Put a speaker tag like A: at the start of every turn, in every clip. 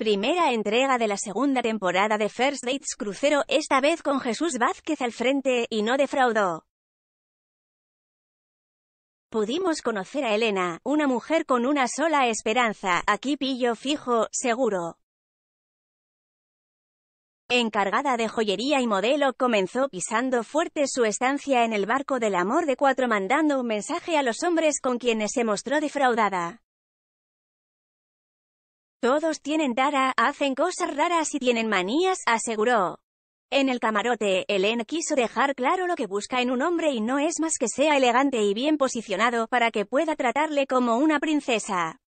A: Primera entrega de la segunda temporada de First Dates Crucero, esta vez con Jesús Vázquez al frente, y no defraudó. Pudimos conocer a Elena, una mujer con una sola esperanza, aquí pillo fijo, seguro. Encargada de joyería y modelo, comenzó pisando fuerte su estancia en el barco del amor de cuatro mandando un mensaje a los hombres con quienes se mostró defraudada. Todos tienen tara, hacen cosas raras y tienen manías, aseguró. En el camarote, Helen quiso dejar claro lo que busca en un hombre y no es más que sea elegante y bien posicionado para que pueda tratarle como una princesa.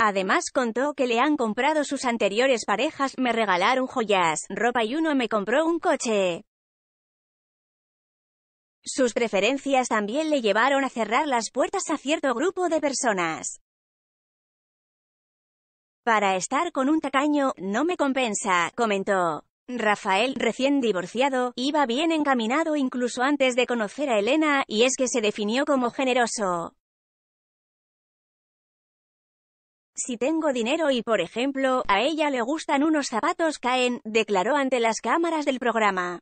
A: Además contó que le han comprado sus anteriores parejas, me regalaron joyas, ropa y uno me compró un coche. Sus preferencias también le llevaron a cerrar las puertas a cierto grupo de personas. Para estar con un tacaño, no me compensa, comentó. Rafael, recién divorciado, iba bien encaminado incluso antes de conocer a Elena, y es que se definió como generoso. Si tengo dinero y, por ejemplo, a ella le gustan unos zapatos caen, declaró ante las cámaras del programa.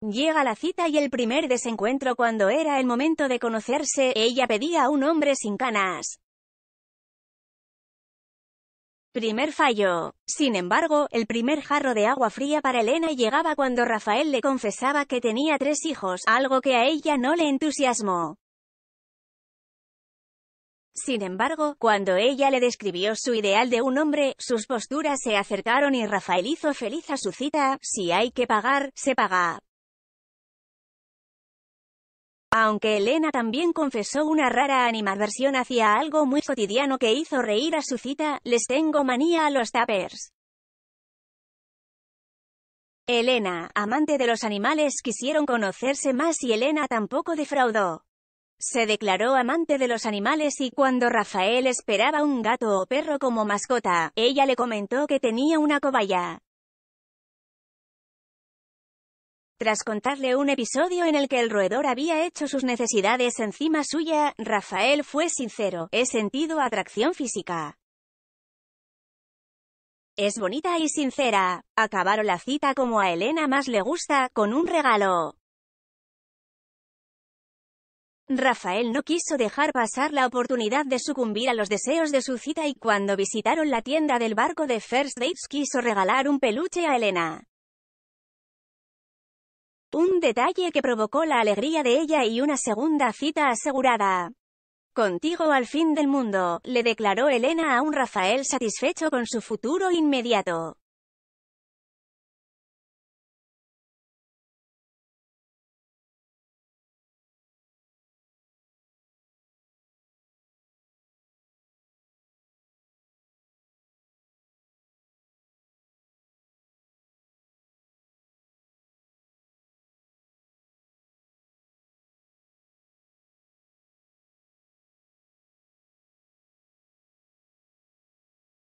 A: Llega la cita y el primer desencuentro cuando era el momento de conocerse, ella pedía a un hombre sin canas. Primer fallo. Sin embargo, el primer jarro de agua fría para Elena llegaba cuando Rafael le confesaba que tenía tres hijos, algo que a ella no le entusiasmó. Sin embargo, cuando ella le describió su ideal de un hombre, sus posturas se acercaron y Rafael hizo feliz a su cita, si hay que pagar, se paga. Aunque Elena también confesó una rara animadversión hacia algo muy cotidiano que hizo reír a su cita, les tengo manía a los tappers. Elena, amante de los animales, quisieron conocerse más y Elena tampoco defraudó. Se declaró amante de los animales y cuando Rafael esperaba un gato o perro como mascota, ella le comentó que tenía una cobaya. Tras contarle un episodio en el que el roedor había hecho sus necesidades encima suya, Rafael fue sincero, he sentido atracción física. Es bonita y sincera. Acabaron la cita como a Elena más le gusta, con un regalo. Rafael no quiso dejar pasar la oportunidad de sucumbir a los deseos de su cita y cuando visitaron la tienda del barco de First Dates quiso regalar un peluche a Elena. Un detalle que provocó la alegría de ella y una segunda cita asegurada. Contigo al fin del mundo, le declaró Elena a un Rafael satisfecho con su futuro inmediato.